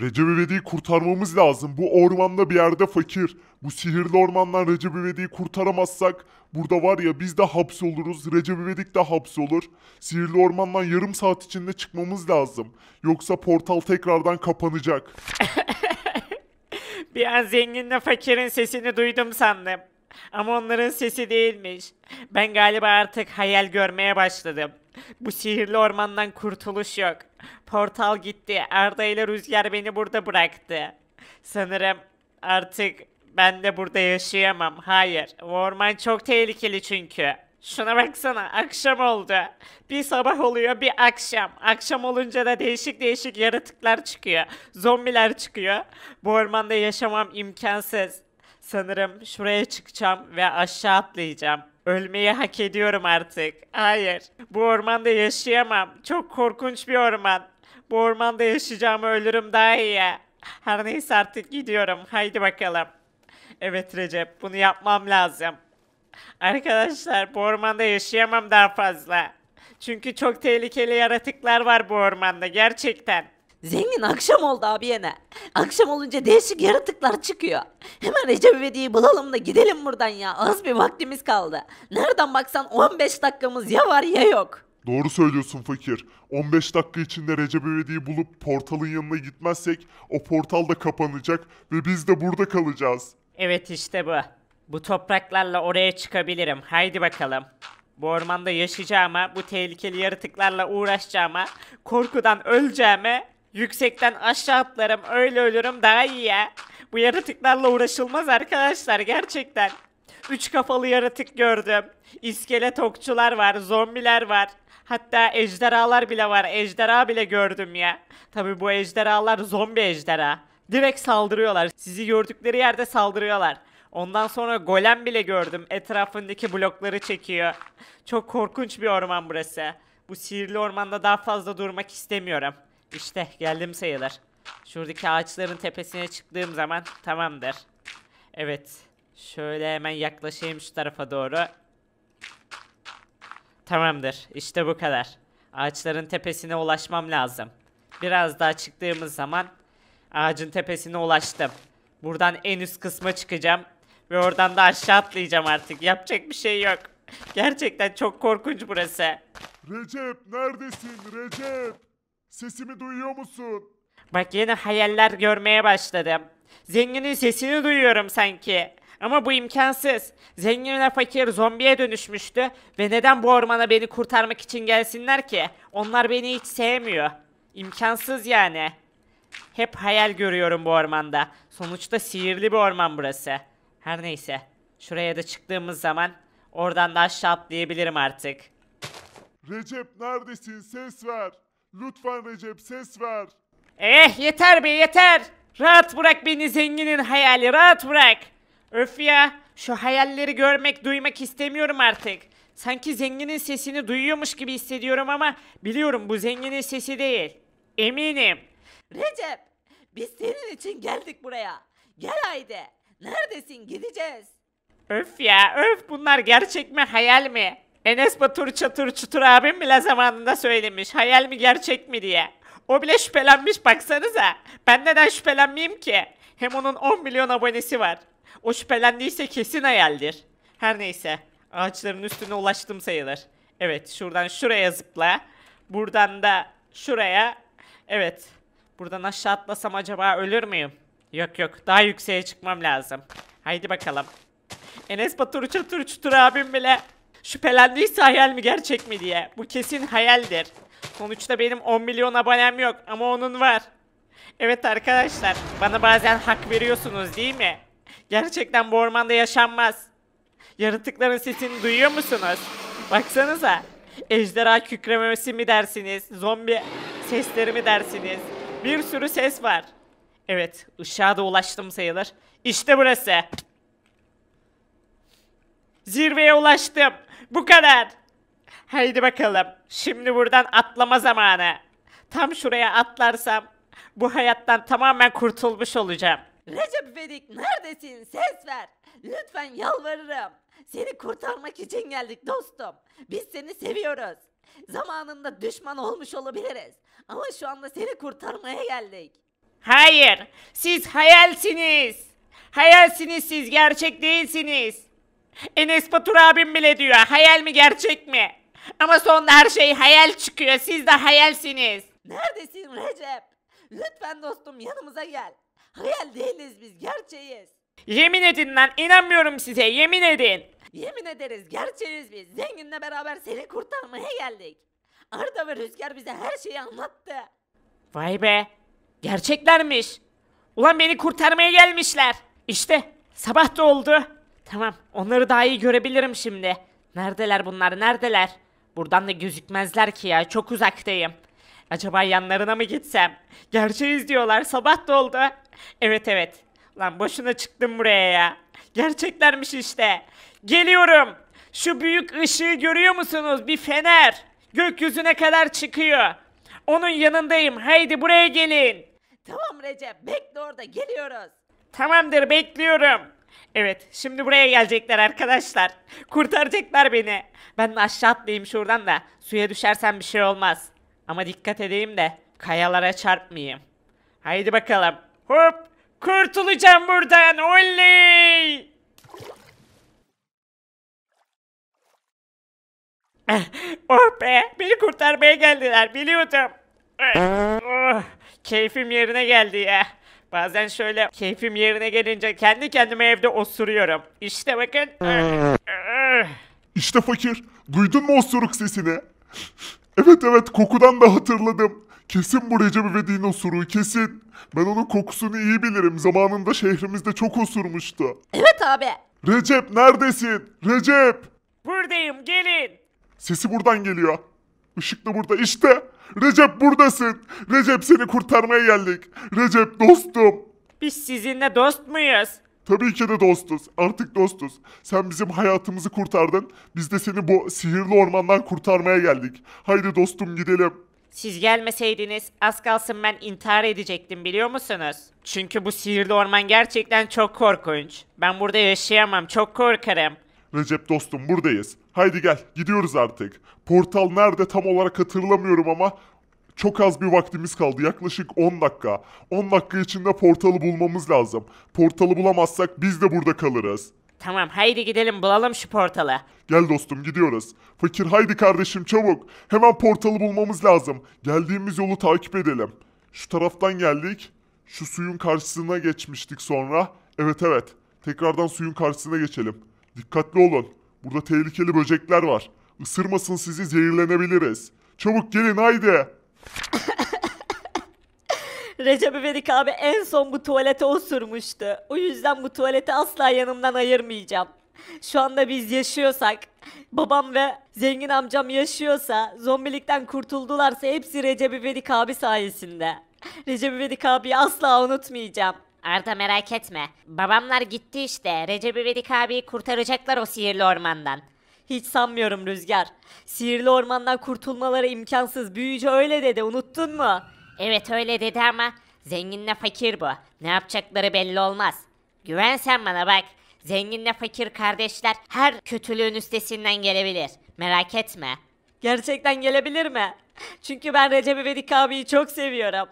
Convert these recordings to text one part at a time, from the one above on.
Recep İvedik'i kurtarmamız lazım. Bu ormanda bir yerde fakir. Bu sihirli ormandan Recep İvedik'i kurtaramazsak burada var ya biz de hapsoluruz. Recep İvedik de hapsolur. Sihirli ormandan yarım saat içinde çıkmamız lazım. Yoksa portal tekrardan kapanacak. bir an zenginle fakirin sesini duydum sandım. Ama onların sesi değilmiş. Ben galiba artık hayal görmeye başladım. Bu sihirli ormandan kurtuluş yok. Portal gitti. Arda ile Rüzgar beni burada bıraktı. Sanırım artık ben de burada yaşayamam. Hayır. Bu orman çok tehlikeli çünkü. Şuna baksana akşam oldu. Bir sabah oluyor bir akşam. Akşam olunca da değişik değişik yaratıklar çıkıyor. Zombiler çıkıyor. Bu ormanda yaşamam imkansız. Sanırım şuraya çıkacağım ve aşağı atlayacağım. Ölmeyi hak ediyorum artık. Hayır. Bu ormanda yaşayamam. Çok korkunç bir orman. Bu ormanda yaşayacağım ölürüm daha iyi. Her neyse artık gidiyorum. Haydi bakalım. Evet Recep bunu yapmam lazım. Arkadaşlar bu ormanda yaşayamam daha fazla. Çünkü çok tehlikeli yaratıklar var bu ormanda gerçekten. Zengin akşam oldu abi yine. Akşam olunca değişik yaratıklar çıkıyor. Hemen Recep İvedik'i bulalım da gidelim buradan ya. Az bir vaktimiz kaldı. Nereden baksan 15 dakikamız ya var ya yok. Doğru söylüyorsun fakir. 15 dakika içinde Recep İvedik'i bulup portalın yanına gitmezsek o portal da kapanacak ve biz de burada kalacağız. Evet işte bu. Bu topraklarla oraya çıkabilirim. Haydi bakalım. Bu ormanda yaşayacağıma, bu tehlikeli yaratıklarla uğraşacağıma, korkudan öleceğime Yüksekten aşağı atlarım öyle ölürüm daha iyi ya. Bu yaratıklarla uğraşılmaz arkadaşlar gerçekten. Üç kafalı yaratık gördüm. İskelet okçular var, zombiler var. Hatta ejderhalar bile var. Ejderha bile gördüm ya. Tabi bu ejderhalar zombi ejderha. Direkt saldırıyorlar. Sizi gördükleri yerde saldırıyorlar. Ondan sonra golem bile gördüm. Etrafındaki blokları çekiyor. Çok korkunç bir orman burası. Bu sihirli ormanda daha fazla durmak istemiyorum. İşte geldim sayılır. Şuradaki ağaçların tepesine çıktığım zaman tamamdır. Evet. Şöyle hemen yaklaşayım şu tarafa doğru. Tamamdır. İşte bu kadar. Ağaçların tepesine ulaşmam lazım. Biraz daha çıktığımız zaman ağacın tepesine ulaştım. Buradan en üst kısma çıkacağım. Ve oradan da aşağı atlayacağım artık. Yapacak bir şey yok. Gerçekten çok korkunç burası. Recep neredesin Recep? Sesimi duyuyor musun? Bak yine hayaller görmeye başladım. Zenginin sesini duyuyorum sanki. Ama bu imkansız. Zenginle fakir zombiye dönüşmüştü ve neden bu ormana beni kurtarmak için gelsinler ki? Onlar beni hiç sevmiyor. İmkansız yani. Hep hayal görüyorum bu ormanda. Sonuçta sihirli bir orman burası. Her neyse. Şuraya da çıktığımız zaman oradan da aşağı atlayabilirim artık. Recep neredesin? Ses ver. Lütfen Recep ses ver. Eh yeter be yeter. Rahat bırak beni zenginin hayali rahat bırak. Öf ya şu hayalleri görmek duymak istemiyorum artık. Sanki zenginin sesini duyuyormuş gibi hissediyorum ama biliyorum bu zenginin sesi değil. Eminim. Recep biz senin için geldik buraya. Gel haydi. Neredesin gideceğiz. Öf ya öf bunlar gerçek mi hayal mi? Enes Batur Çatur Çutur abim bile zamanında söylemiş hayal mi gerçek mi diye. O bile şüphelenmiş baksanıza. Ben neden şüphelenmeyeyim ki? Hem onun 10 milyon abonesi var. O şüphelendiyse kesin hayaldir. Her neyse. Ağaçların üstüne ulaştım sayılır. Evet şuradan şuraya zıpla. Buradan da şuraya. Evet. Buradan aşağı atlasam acaba ölür müyüm? Yok yok daha yükseğe çıkmam lazım. Haydi bakalım. Enes Batur Çatur Çutur abim bile Şüphelendiyse hayal mi gerçek mi diye. Bu kesin hayaldir. Sonuçta benim 10 milyon abonem yok ama onun var. Evet arkadaşlar bana bazen hak veriyorsunuz değil mi? Gerçekten bu ormanda yaşanmaz. Yaratıkların sesini duyuyor musunuz? Baksanıza. Ejderha kükremesi mi dersiniz? Zombi sesleri mi dersiniz? Bir sürü ses var. Evet, ışığa da ulaştım sayılır. İşte burası. Zirveye ulaştım. Bu kadar. Haydi bakalım. Şimdi buradan atlama zamanı. Tam şuraya atlarsam bu hayattan tamamen kurtulmuş olacağım. Recep Vedik neredesin? Ses ver. Lütfen yalvarırım. Seni kurtarmak için geldik dostum. Biz seni seviyoruz. Zamanında düşman olmuş olabiliriz. Ama şu anda seni kurtarmaya geldik. Hayır. Siz hayalsiniz. Hayalsiniz siz gerçek değilsiniz. Enes Batur abim bile diyor hayal mi gerçek mi? Ama sonunda her şey hayal çıkıyor siz de hayalsiniz. Neredesin Recep? Lütfen dostum yanımıza gel. Hayal değiliz biz gerçeğiz. Yemin edin lan inanmıyorum size yemin edin. Yemin ederiz gerçeğiz biz. Zenginle beraber seni kurtarmaya geldik. Arda ve Rüzgar bize her şeyi anlattı. Vay be. Gerçeklermiş. Ulan beni kurtarmaya gelmişler. İşte sabah da oldu. Tamam onları daha iyi görebilirim şimdi. Neredeler bunlar neredeler? Buradan da gözükmezler ki ya çok uzaktayım. Acaba yanlarına mı gitsem? Gerçeği izliyorlar sabah da Evet evet. Lan boşuna çıktım buraya ya. Gerçeklermiş işte. Geliyorum. Şu büyük ışığı görüyor musunuz? Bir fener. Gökyüzüne kadar çıkıyor. Onun yanındayım. Haydi buraya gelin. Tamam Recep bekle orada geliyoruz. Tamamdır bekliyorum. Evet, şimdi buraya gelecekler arkadaşlar. Kurtaracaklar beni. Ben de aşağı atlayayım şuradan da. Suya düşersen bir şey olmaz. Ama dikkat edeyim de kayalara çarpmayayım. Haydi bakalım. Hop! Kurtulacağım buradan. Oley! oh be! Beni kurtarmaya geldiler. Biliyordum. Eh, oh, keyfim yerine geldi ya. Bazen şöyle keyfim yerine gelince kendi kendime evde osuruyorum. İşte bakın. İşte fakir. Duydun mu osuruk sesini? Evet evet kokudan da hatırladım. Kesin bu Recep İvedik'in osuruğu kesin. Ben onun kokusunu iyi bilirim. Zamanında şehrimizde çok osurmuştu. Evet abi. Recep neredesin? Recep! Buradayım gelin. Sesi buradan geliyor. Işık da burada işte. Recep buradasın. Recep seni kurtarmaya geldik. Recep dostum. Biz sizinle dost muyuz? Tabii ki de dostuz. Artık dostuz. Sen bizim hayatımızı kurtardın. Biz de seni bu sihirli ormandan kurtarmaya geldik. Haydi dostum gidelim. Siz gelmeseydiniz az kalsın ben intihar edecektim biliyor musunuz? Çünkü bu sihirli orman gerçekten çok korkunç. Ben burada yaşayamam, çok korkarım. Recep dostum buradayız. Haydi gel gidiyoruz artık. Portal nerede tam olarak hatırlamıyorum ama çok az bir vaktimiz kaldı. Yaklaşık 10 dakika. 10 dakika içinde portalı bulmamız lazım. Portalı bulamazsak biz de burada kalırız. Tamam haydi gidelim bulalım şu portalı. Gel dostum gidiyoruz. Fakir haydi kardeşim çabuk. Hemen portalı bulmamız lazım. Geldiğimiz yolu takip edelim. Şu taraftan geldik. Şu suyun karşısına geçmiştik sonra. Evet evet. Tekrardan suyun karşısına geçelim. Dikkatli olun. Burada tehlikeli böcekler var. Isırmasın sizi zehirlenebiliriz. Çabuk gelin haydi. Recep İvedik abi en son bu tuvalete osurmuştu. O yüzden bu tuvaleti asla yanımdan ayırmayacağım. Şu anda biz yaşıyorsak, babam ve zengin amcam yaşıyorsa, zombilikten kurtuldularsa hepsi Recep İvedik abi sayesinde. Recep İvedik abiyi asla unutmayacağım. Arda merak etme. Babamlar gitti işte. Recep İvedik abiyi kurtaracaklar o sihirli ormandan. Hiç sanmıyorum Rüzgar. Sihirli ormandan kurtulmaları imkansız. Büyücü öyle dedi unuttun mu? Evet öyle dedi ama zenginle fakir bu. Ne yapacakları belli olmaz. Güven sen bana bak. Zenginle fakir kardeşler her kötülüğün üstesinden gelebilir. Merak etme. Gerçekten gelebilir mi? Çünkü ben Recep İvedik abiyi çok seviyorum.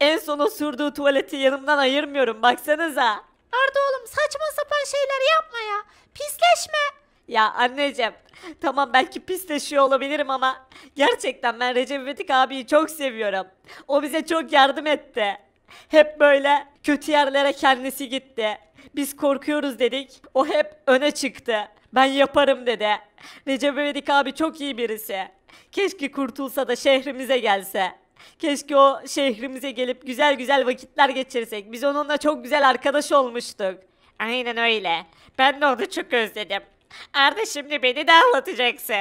En son osurduğu tuvaleti yanımdan ayırmıyorum baksanıza. Arda oğlum saçma sapan şeyler yapma ya. Pisleşme. Ya anneciğim tamam belki pisleşiyor olabilirim ama gerçekten ben Recep İvedik abiyi çok seviyorum. O bize çok yardım etti. Hep böyle kötü yerlere kendisi gitti. Biz korkuyoruz dedik. O hep öne çıktı. Ben yaparım dedi. Recep İvedik abi çok iyi birisi. Keşke kurtulsa da şehrimize gelse. Keşke o şehrimize gelip güzel güzel vakitler geçirsek. Biz onunla çok güzel arkadaş olmuştuk. Aynen öyle. Ben de onu çok özledim. Arda şimdi beni de ağlatacaksın.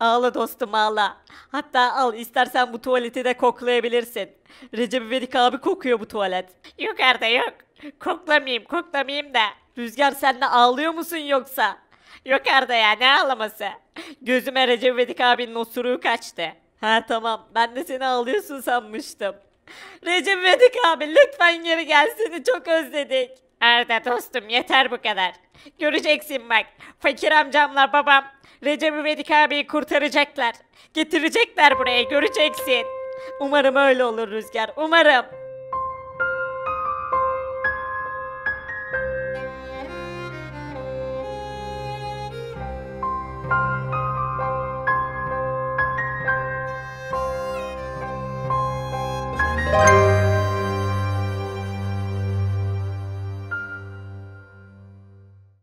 Ağla dostum ağla. Hatta al istersen bu tuvaleti de koklayabilirsin. Recep İvedik abi kokuyor bu tuvalet. Yok Arda yok. Koklamayayım koklamayayım da. Rüzgar sen de ağlıyor musun yoksa? Yok Arda ya ne ağlaması. Gözüme Recep İvedik abinin osuruğu kaçtı. Ha tamam ben de seni ağlıyorsun sanmıştım. Recep İvedik abi lütfen geri gel seni çok özledik. Arda dostum yeter bu kadar. Göreceksin bak. Fakir amcamlar babam Recep İvedik abiyi kurtaracaklar. Getirecekler buraya göreceksin. Umarım öyle olur Rüzgar umarım.